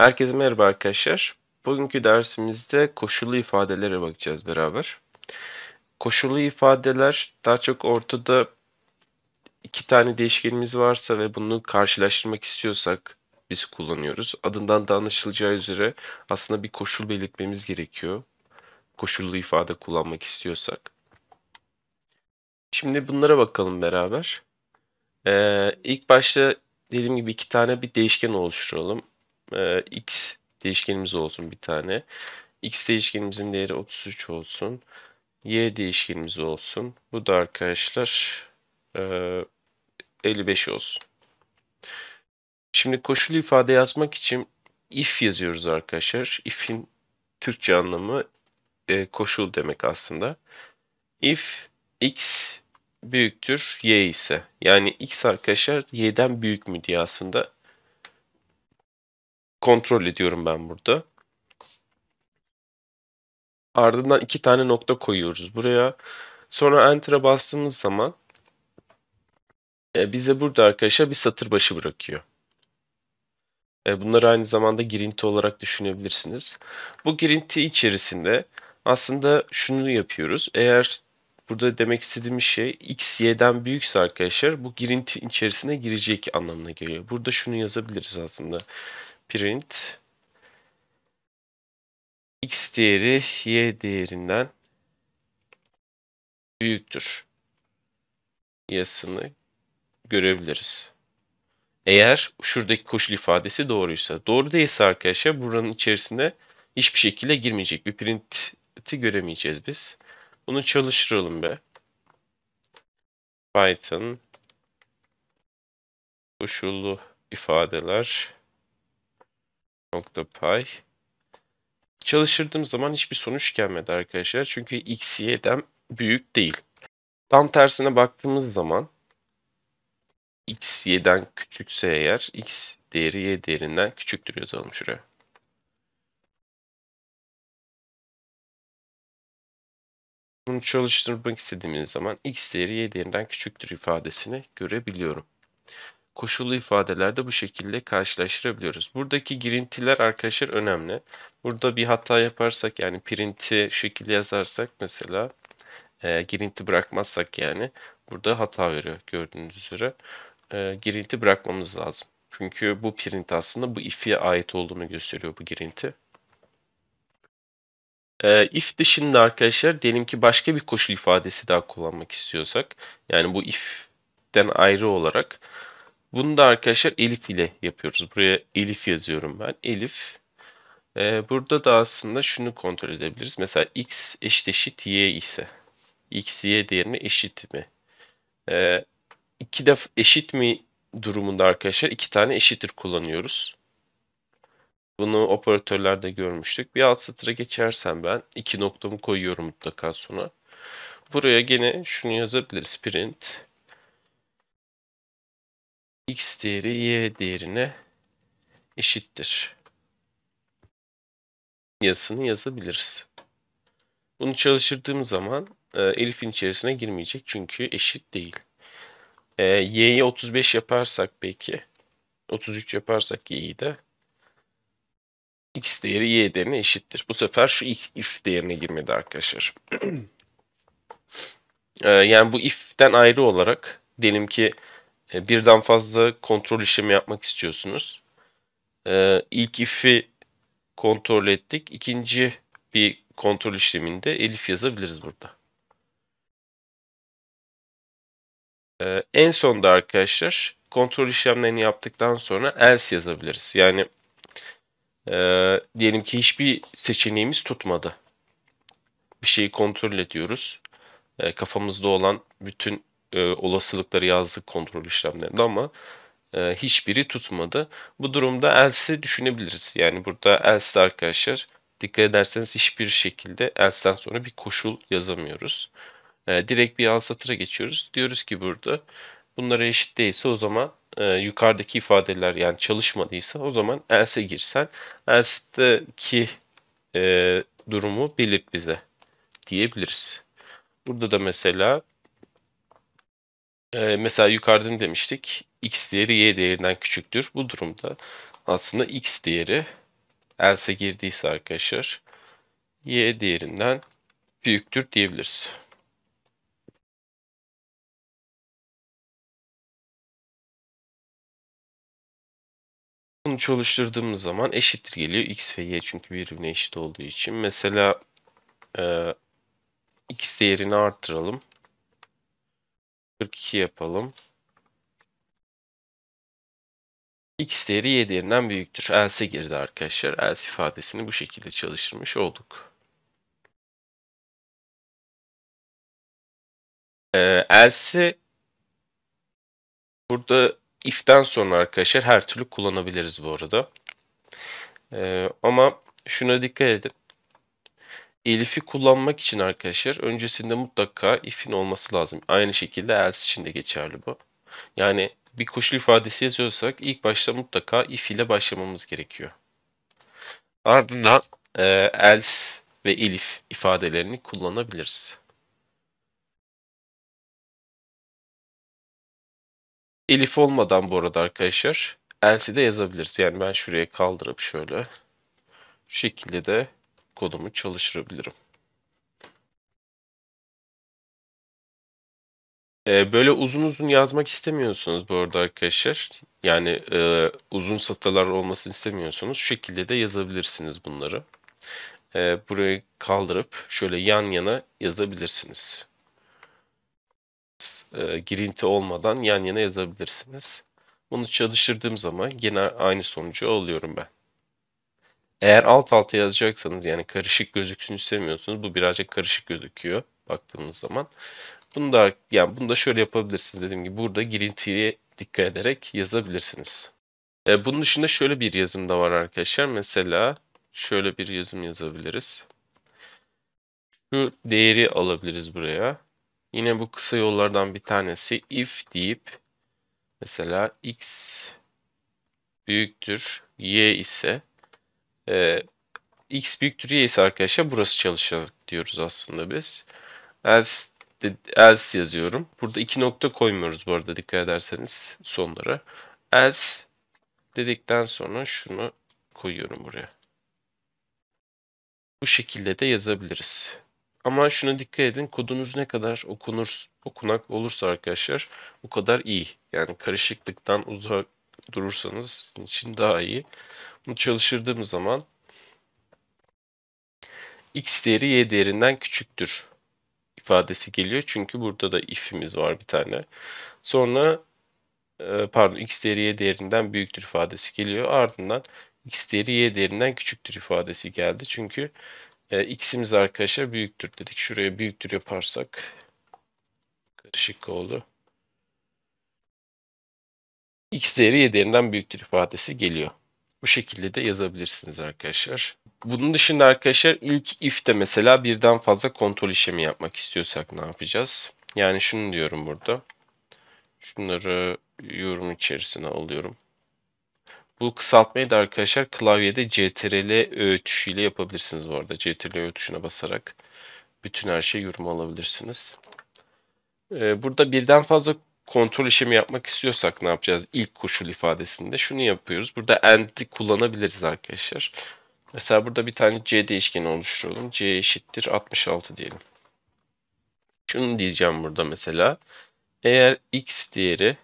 Herkese merhaba arkadaşlar. Bugünkü dersimizde koşullu ifadelere bakacağız beraber. Koşullu ifadeler daha çok ortada iki tane değişkenimiz varsa ve bunu karşılaştırmak istiyorsak biz kullanıyoruz. Adından da anlaşılacağı üzere aslında bir koşul belirtmemiz gerekiyor. Koşullu ifade kullanmak istiyorsak. Şimdi bunlara bakalım beraber. Ee, ilk başta dediğim gibi iki tane bir değişken oluşturalım e, x değişkenimiz olsun bir tane. x değişkenimizin değeri 33 olsun. y değişkenimiz olsun. Bu da arkadaşlar e, 55 olsun. Şimdi koşulu ifade yazmak için if yazıyoruz arkadaşlar. If'in Türkçe anlamı e, koşul demek aslında. If x büyüktür y ise yani x arkadaşlar y'den büyük mü diye aslında kontrol ediyorum ben burada. Ardından iki tane nokta koyuyoruz buraya. Sonra enter'a bastığımız zaman e, bize burada arkadaşlar bir satır başı bırakıyor. E, bunları aynı zamanda girinti olarak düşünebilirsiniz. Bu girinti içerisinde aslında şunu yapıyoruz. Eğer burada demek istediğim şey x, y'den büyükse arkadaşlar bu girinti içerisine girecek anlamına geliyor. Burada şunu yazabiliriz aslında print x değeri y değerinden büyüktür yazısını görebiliriz. Eğer şuradaki koşul ifadesi doğruysa. Doğru değilse arkadaşlar buranın içerisinde hiçbir şekilde girmeyecek. Bir print'i göremeyeceğiz biz. Bunu çalıştıralım be. Python koşullu ifadeler Nokta.py çalıştırdığım zaman hiçbir sonuç gelmedi arkadaşlar. Çünkü x, y'den büyük değil. Tam tersine baktığımız zaman x, y'den küçükse eğer x değeri y değerinden küçüktür yazalım şuraya. Bunu çalıştırmak istediğimiz zaman x değeri y değerinden küçüktür ifadesini görebiliyorum koşullu ifadelerde bu şekilde karşılaştırabiliyoruz. Buradaki girintiler arkadaşlar önemli. Burada bir hata yaparsak yani print'i şekilde yazarsak mesela e, girinti bırakmazsak yani burada hata veriyor gördüğünüz üzere. E, girinti bırakmamız lazım. Çünkü bu print aslında bu if'e ait olduğunu gösteriyor bu girinti. E, if dışında arkadaşlar diyelim ki başka bir koşul ifadesi daha kullanmak istiyorsak yani bu if'den ayrı olarak bunu da arkadaşlar elif ile yapıyoruz. Buraya elif yazıyorum ben. Elif. Ee, burada da aslında şunu kontrol edebiliriz. Mesela x eşit eşit y ise x y değerine eşit mi? Ee, iki defa eşit mi durumunda arkadaşlar iki tane eşittir kullanıyoruz. Bunu operatörlerde görmüştük. Bir alt satıra geçersem ben iki noktamı koyuyorum mutlaka sonra. Buraya gene şunu yazabiliriz. Print x değeri y değerine eşittir. Yazısını yazabiliriz. Bunu çalıştırdığım zaman e, Elif'in içerisine girmeyecek çünkü eşit değil. E, y'yi 35 yaparsak peki 33 yaparsak y'yi de x değeri y değerine eşittir. Bu sefer şu if değerine girmedi arkadaşlar. e, yani bu if'ten ayrı olarak diyelim ki e, birden fazla kontrol işlemi yapmak istiyorsunuz. E, ilk if'i kontrol ettik. İkinci bir kontrol işleminde elif yazabiliriz burada. E, en sonda arkadaşlar kontrol işlemlerini yaptıktan sonra else yazabiliriz. Yani e, diyelim ki hiçbir seçeneğimiz tutmadı. Bir şeyi kontrol ediyoruz. E, kafamızda olan bütün e, olasılıkları yazdık kontrol işlemlerinde ama e, hiçbiri tutmadı. Bu durumda else düşünebiliriz. Yani burada else arkadaşlar dikkat ederseniz hiçbir şekilde else'den sonra bir koşul yazamıyoruz. E, direkt bir alt satıra geçiyoruz. Diyoruz ki burada bunlara eşit değilse o zaman e, yukarıdaki ifadeler yani çalışmadıysa o zaman else girsen else'deki e, durumu belirt bize diyebiliriz. Burada da mesela e, mesela yukarıdan demiştik x değeri y değerinden küçüktür. Bu durumda aslında x değeri else girdiyse arkadaşlar y değerinden büyüktür diyebiliriz. Bunu çalıştırdığımız zaman eşittir geliyor. X ve Y çünkü birbirine eşit olduğu için. Mesela e, X değerini arttıralım. 42 yapalım. x değeri y değerinden büyüktür. Else girdi arkadaşlar. Else ifadesini bu şekilde çalıştırmış olduk. Ee, else burada if'ten sonra arkadaşlar her türlü kullanabiliriz bu arada. Ee, ama şuna dikkat edin. Elif'i kullanmak için arkadaşlar öncesinde mutlaka if'in olması lazım. Aynı şekilde else için de geçerli bu. Yani bir koşul ifadesi yazıyorsak ilk başta mutlaka if ile başlamamız gerekiyor. Ardından e, else ve elif ifadelerini kullanabiliriz. Elif olmadan bu arada arkadaşlar else'i de yazabiliriz. Yani ben şuraya kaldırıp şöyle şu şekilde de kodumu çalıştırabilirim. Ee, böyle uzun uzun yazmak istemiyorsunuz bu arada arkadaşlar. Yani e, uzun satırlar olmasını istemiyorsunuz. Şu şekilde de yazabilirsiniz bunları. Ee, burayı kaldırıp şöyle yan yana yazabilirsiniz. E, girinti olmadan yan yana yazabilirsiniz. Bunu çalıştırdığım zaman yine aynı sonucu alıyorum ben. Eğer alt alta yazacaksanız yani karışık gözüksün istemiyorsunuz. Bu birazcık karışık gözüküyor baktığımız zaman. Bunu da yani bunu da şöyle yapabilirsiniz dediğim gibi burada girintiye dikkat ederek yazabilirsiniz. E, bunun dışında şöyle bir yazım da var arkadaşlar. Mesela şöyle bir yazım yazabiliriz. Şu değeri alabiliriz buraya. Yine bu kısa yollardan bir tanesi if deyip mesela x büyüktür y ise e, x büyüktür y ise arkadaşlar burası çalışarak diyoruz aslında biz. Else, else yazıyorum. Burada iki nokta koymuyoruz bu arada dikkat ederseniz sonlara. Else dedikten sonra şunu koyuyorum buraya. Bu şekilde de yazabiliriz. Ama şuna dikkat edin kodunuz ne kadar okunur, okunak olursa arkadaşlar o kadar iyi. Yani karışıklıktan uzak durursanız için daha iyi çalıştırdığımız zaman x değeri y değerinden küçüktür ifadesi geliyor. Çünkü burada da if'imiz var bir tane. Sonra e, pardon x değeri y değerinden büyüktür ifadesi geliyor. Ardından x değeri y değerinden küçüktür ifadesi geldi. Çünkü e, x'imiz arkadaşlar büyüktür dedik. Şuraya büyüktür yaparsak karışık oldu. x değeri y değerinden büyüktür ifadesi geliyor. Bu şekilde de yazabilirsiniz arkadaşlar. Bunun dışında arkadaşlar ilk if'te mesela birden fazla kontrol işlemi yapmak istiyorsak ne yapacağız? Yani şunu diyorum burada. Şunları yorum içerisine alıyorum. Bu kısaltmayı da arkadaşlar klavyede CTRL Ö e tuşu ile yapabilirsiniz bu arada. CTRL Ö e tuşuna basarak bütün her şeyi yorum alabilirsiniz. Ee, burada birden fazla kontrol işlemi yapmak istiyorsak ne yapacağız? İlk koşul ifadesinde şunu yapıyoruz. Burada and'i kullanabiliriz arkadaşlar. Mesela burada bir tane c değişkeni oluşturalım. c eşittir 66 diyelim. Şunu diyeceğim burada mesela. Eğer x değeri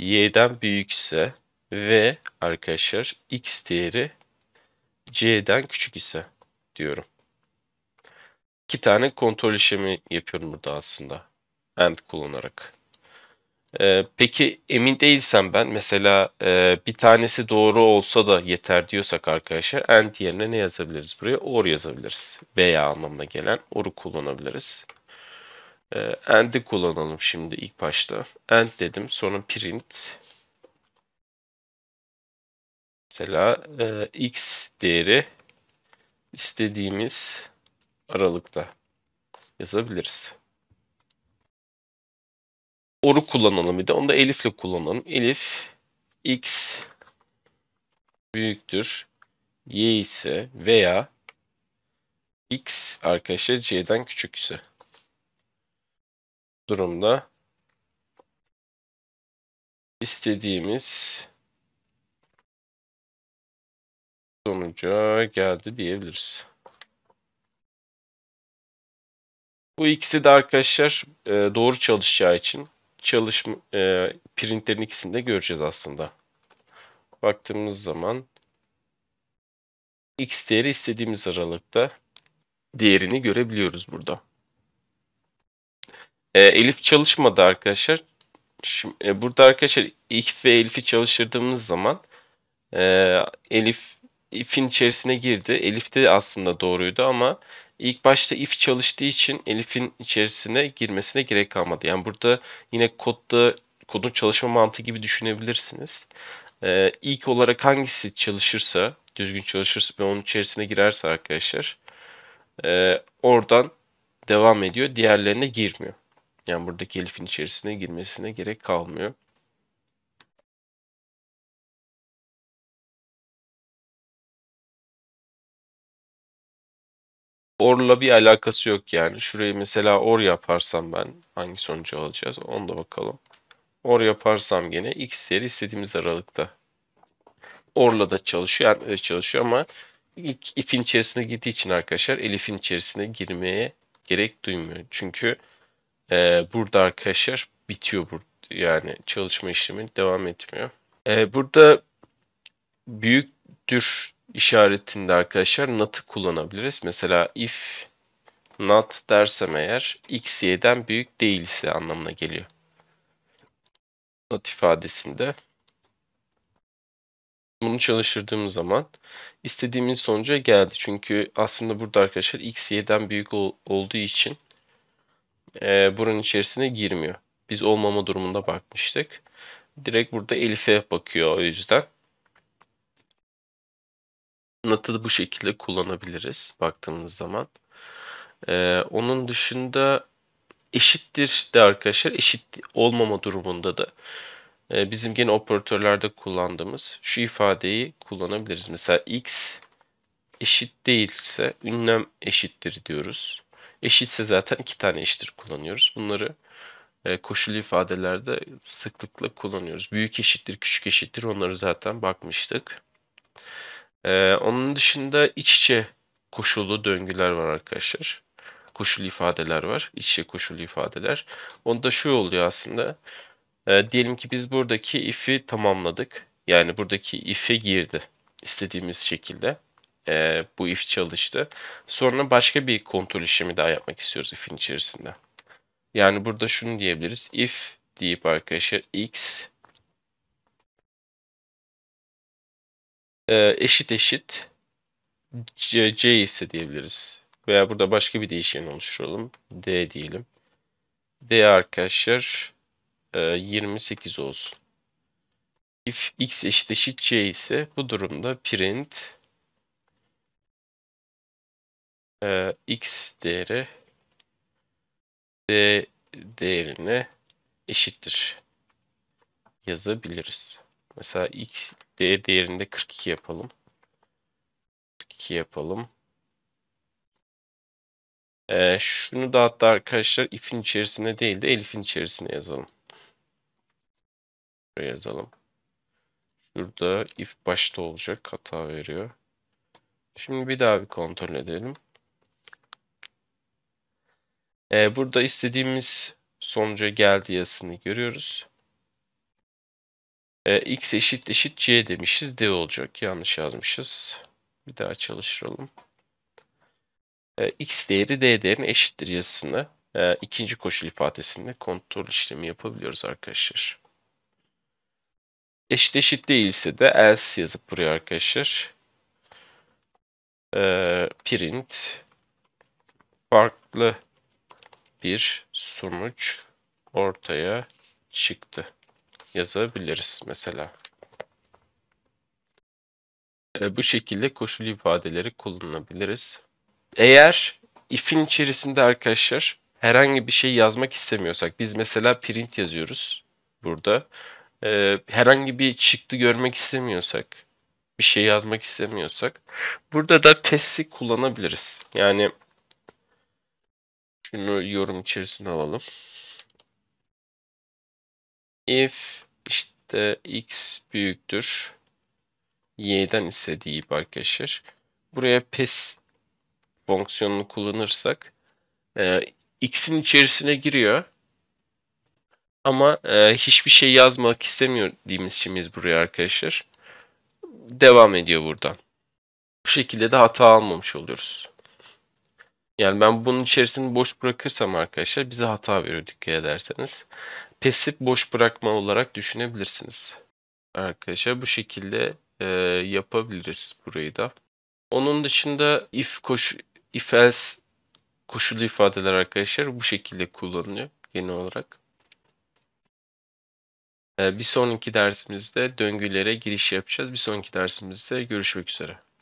y'den büyükse ve arkadaşlar x değeri c'den küçük ise diyorum. İki tane kontrol işlemi yapıyorum burada aslında. End kullanarak. Ee, peki emin değilsem ben mesela e, bir tanesi doğru olsa da yeter diyorsak arkadaşlar end yerine ne yazabiliriz buraya? Or yazabiliriz. Veya anlamına gelen or'u kullanabiliriz. E, ee, and'i kullanalım şimdi ilk başta. End dedim sonra print. Mesela e, x değeri istediğimiz aralıkta yazabiliriz oru kullanalım bir de. Onu da elifle kullanalım. Elif x büyüktür. Y ise veya x arkadaşlar c'den küçük ise durumda istediğimiz sonuca geldi diyebiliriz. Bu ikisi de arkadaşlar e, doğru çalışacağı için çalışma e, printlerin ikisini göreceğiz aslında. Baktığımız zaman x değeri istediğimiz aralıkta değerini görebiliyoruz burada. E, Elif çalışmadı arkadaşlar. Şimdi, e, burada arkadaşlar if ve Elif'i çalıştırdığımız zaman e, Elif if'in içerisine girdi. Elif de aslında doğruydu ama ilk başta if çalıştığı için Elif'in içerisine girmesine gerek kalmadı. Yani burada yine kodda kodun çalışma mantığı gibi düşünebilirsiniz. Ee, ilk olarak hangisi çalışırsa, düzgün çalışırsa ve onun içerisine girerse arkadaşlar e, oradan devam ediyor. Diğerlerine girmiyor. Yani buradaki Elif'in içerisine girmesine gerek kalmıyor. orla bir alakası yok yani. Şurayı mesela or yaparsam ben hangi sonucu alacağız onu da bakalım. Or yaparsam gene x değeri istediğimiz aralıkta. Orla da çalışıyor, e, çalışıyor ama ilk if'in içerisine gittiği için arkadaşlar elif'in içerisine girmeye gerek duymuyor. Çünkü e, burada arkadaşlar bitiyor burada yani çalışma işlemi devam etmiyor. E, burada büyüktür işaretinde arkadaşlar not'ı kullanabiliriz. Mesela if not dersem eğer x y'den büyük değilse anlamına geliyor. Not ifadesinde. Bunu çalıştırdığımız zaman istediğimiz sonuca geldi. Çünkü aslında burada arkadaşlar x y'den büyük ol, olduğu için e, buranın içerisine girmiyor. Biz olmama durumunda bakmıştık. Direkt burada Elif'e bakıyor o yüzden. NAT'ı bu şekilde kullanabiliriz baktığımız zaman. Ee, onun dışında eşittir de arkadaşlar eşit olmama durumunda da e, bizim gene operatörlerde kullandığımız şu ifadeyi kullanabiliriz. Mesela x eşit değilse ünlem eşittir diyoruz. Eşitse zaten iki tane eşittir kullanıyoruz. Bunları e, koşullu ifadelerde sıklıkla kullanıyoruz. Büyük eşittir, küçük eşittir onları zaten bakmıştık. Ee, onun dışında iç içe koşullu döngüler var arkadaşlar. koşul ifadeler var. İç içe koşullu ifadeler. Onda şu oluyor aslında. E, diyelim ki biz buradaki if'i tamamladık. Yani buradaki if'e girdi istediğimiz şekilde. E, bu if çalıştı. Sonra başka bir kontrol işlemi daha yapmak istiyoruz if'in içerisinde. Yani burada şunu diyebiliriz. If deyip arkadaşlar x e, eşit eşit C, C ise diyebiliriz. Veya burada başka bir değişken oluşturalım. D diyelim. D arkadaşlar e, 28 olsun. If x eşit eşit C ise bu durumda print e, x değeri D değerine eşittir yazabiliriz. Mesela x D değerinde 42 yapalım. 42 yapalım. Ee, şunu da hatta arkadaşlar if'in içerisine değil de elif'in içerisine yazalım. Buraya yazalım. Şurada if başta olacak. Hata veriyor. Şimdi bir daha bir kontrol edelim. Ee, burada istediğimiz sonuca geldi yazısını görüyoruz. E, x eşit eşit c demişiz. D olacak. Yanlış yazmışız. Bir daha çalıştıralım. E, x değeri d değerine eşittir yazısını e, ikinci koşul ifadesinde kontrol işlemi yapabiliyoruz arkadaşlar. Eşit eşit değilse de else yazıp buraya arkadaşlar. E, print farklı bir sonuç ortaya çıktı yazabiliriz mesela. E, bu şekilde koşul ifadeleri kullanabiliriz. Eğer if'in içerisinde arkadaşlar herhangi bir şey yazmak istemiyorsak biz mesela print yazıyoruz burada. E, herhangi bir çıktı görmek istemiyorsak bir şey yazmak istemiyorsak burada da fes'i kullanabiliriz. Yani şunu yorum içerisine alalım if işte x büyüktür y'den istediği deyip arkadaşlar buraya pes fonksiyonunu kullanırsak e, x'in içerisine giriyor ama e, hiçbir şey yazmak istemiyor dediğimiz için biz buraya arkadaşlar devam ediyor buradan. Bu şekilde de hata almamış oluyoruz. Yani ben bunun içerisini boş bırakırsam arkadaşlar bize hata veriyor dikkat ederseniz pasif boş bırakma olarak düşünebilirsiniz. Arkadaşlar bu şekilde e, yapabiliriz burayı da. Onun dışında if koşu if else koşulu ifadeler arkadaşlar bu şekilde kullanılıyor genel olarak. E, bir sonraki dersimizde döngülere giriş yapacağız. Bir sonraki dersimizde görüşmek üzere.